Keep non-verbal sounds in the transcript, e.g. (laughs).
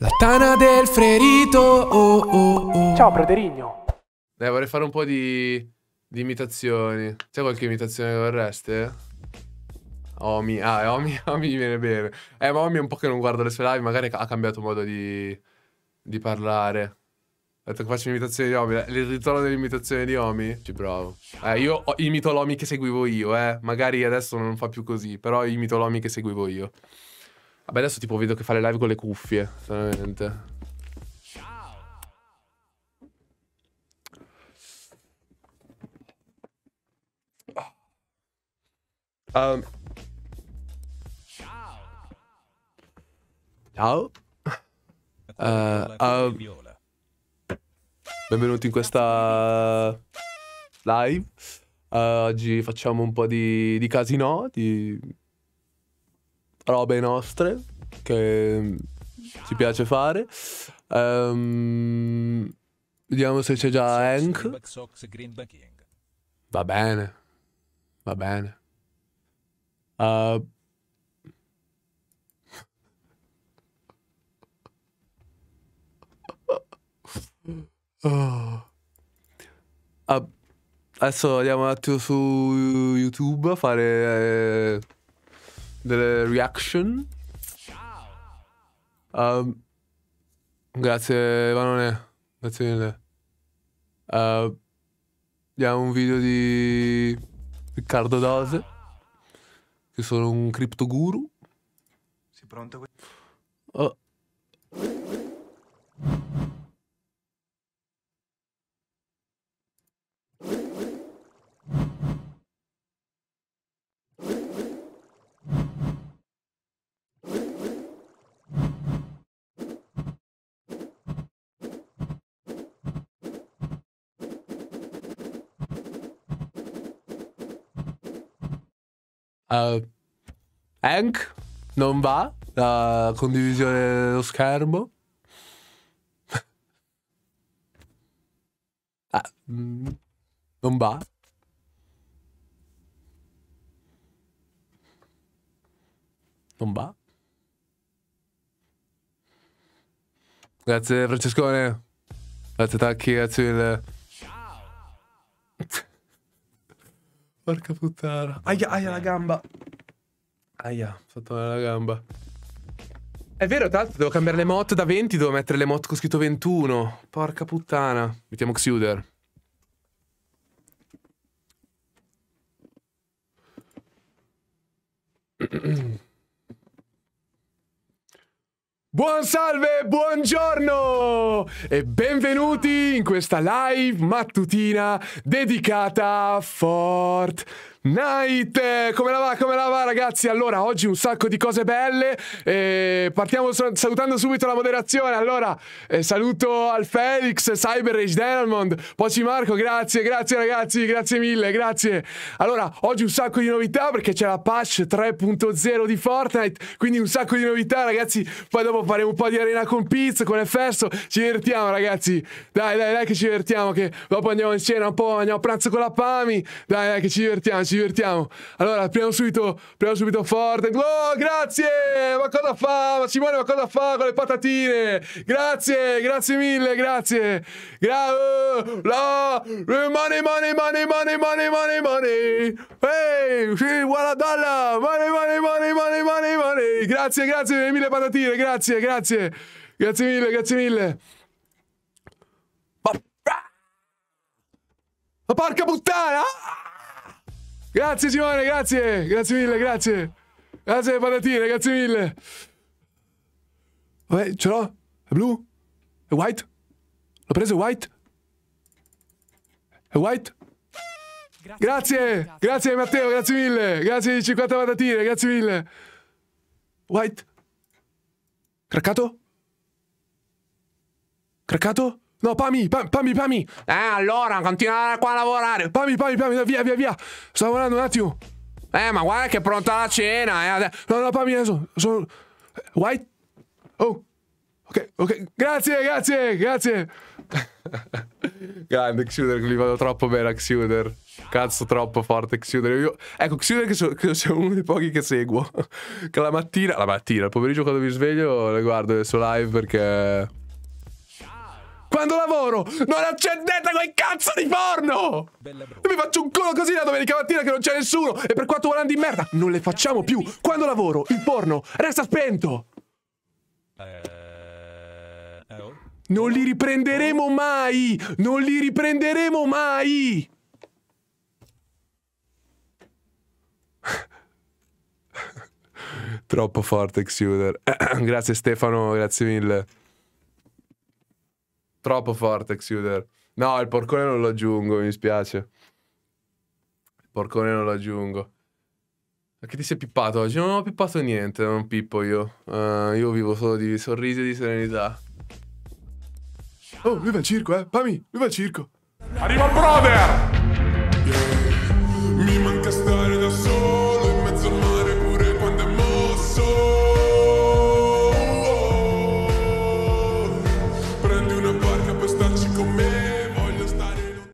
La tana del ferito. oh oh oh. Ciao, Praterigno. Eh, vorrei fare un po' di, di imitazioni. C'è qualche imitazione che vorreste? Omi, ah, Omi, (laughs) Omi viene bene. Eh, ma Omi è un po' che non guardo le sue live, magari ha cambiato modo di, di parlare. Ho detto che faccio un'imitazione di Omi. Eh, il ritorno dell'imitazione di Omi? Ci provo. Eh, io imito l'Omi che seguivo io, eh. Magari adesso non fa più così, però imito l'Omi che seguivo io. Vabbè, adesso tipo vedo che fa le live con le cuffie, veramente. Um. Ehm. Ciao. Ciao. Uh, uh, benvenuti in questa live. Uh, oggi facciamo un po' di, di casino, di robe nostre che ci piace fare. Um, vediamo se c'è già Hank. Va bene, va bene. Uh, Oh. (laughs) adesso andiamo un attimo su YouTube a fare eh, delle reaction. Um, grazie Vanone, grazie mille. Uh, abbiamo un video di Riccardo Dose, che sono un guru. Sei pronto? Oh. Uh, Hank non va la condivisione dello schermo. (laughs) ah, mm, non va. Non va. Grazie Francescone. Grazie Tacchi, grazie mille. Porca puttana. Aia, aia la gamba. Aia, fatto male la gamba. È vero, tra l'altro devo cambiare le mod da 20, devo mettere le mod con scritto 21. Porca puttana. Mettiamo Xuder. mm (clears throat) Buon salve, buongiorno e benvenuti in questa live mattutina dedicata a Fort. Night! Come la va? Come la va ragazzi? Allora, oggi un sacco di cose belle. Eh, partiamo salutando subito la moderazione. Allora, eh, saluto al Felix, Cyber Rage Diamond, Poci Marco, grazie, grazie ragazzi, grazie mille, grazie. Allora, oggi un sacco di novità perché c'è la patch 3.0 di Fortnite, quindi un sacco di novità ragazzi. Poi dopo faremo un po' di arena con Pizza, con Efesto. Ci divertiamo ragazzi. Dai, dai, dai che ci divertiamo, che dopo andiamo in cena un po', andiamo a pranzo con la Pami. Dai, dai che ci divertiamo ci divertiamo. Allora, apriamo subito, apriamo subito forte. Oh, grazie! Ma cosa fa? Ma Simone, ma cosa fa con le patatine? Grazie, grazie mille, grazie. Gra- oh, la eh, money, money, money, money, money, money, money. Ehi, hey, guarda dalla! Money, money, money, money, money, money. Grazie, grazie per le mille patatine, grazie, grazie. Grazie mille, grazie mille. Ma ah! porca puttana! Ah! Grazie Simone, grazie. Grazie mille, grazie. Grazie le patatine, grazie mille. Vabbè, ce l'ho. È blu? È white? L'ho preso, white? È white? Grazie, grazie Matteo, grazie mille. Grazie di 50 patatine, grazie mille. White? Craccato? Craccato? No, Pami, Pami, Pami, Eh, allora, continuare qua a lavorare. Pami, Pami, Pami, via, via, via. Sto lavorando un attimo. Eh, ma guarda che è pronta la cena. Eh. No, no, Pami, adesso sono... Eh, White? Oh. Ok, ok. Grazie, grazie, grazie. (laughs) Grande Xuder, gli vado troppo bene a Xuder. Cazzo, troppo forte Xuder. Io... Ecco, Xuder che, so, che sono uno dei pochi che seguo. (laughs) che la mattina... La mattina, il pomeriggio quando mi sveglio, le guardo le sue live perché... Quando lavoro non accendete quel cazzo di porno! Mi faccio un culo così la domenica mattina che non c'è nessuno e per quanto volando in merda non le facciamo più. Quando lavoro il porno resta spento. Eh, eh, oh. Non li riprenderemo mai! Non li riprenderemo mai! (laughs) Troppo forte, Xuder. (clears throat) Grazie Stefano, grazie mille. Troppo forte Exuder. No, il porcone non lo aggiungo, mi spiace. Il porcone non lo aggiungo. Perché ti sei pippato oggi? Non ho pippato niente, non pippo io. Uh, io vivo solo di sorrisi e di serenità. Oh, lui va al circo, eh? Pami, lui va al circo. Arriva il brother!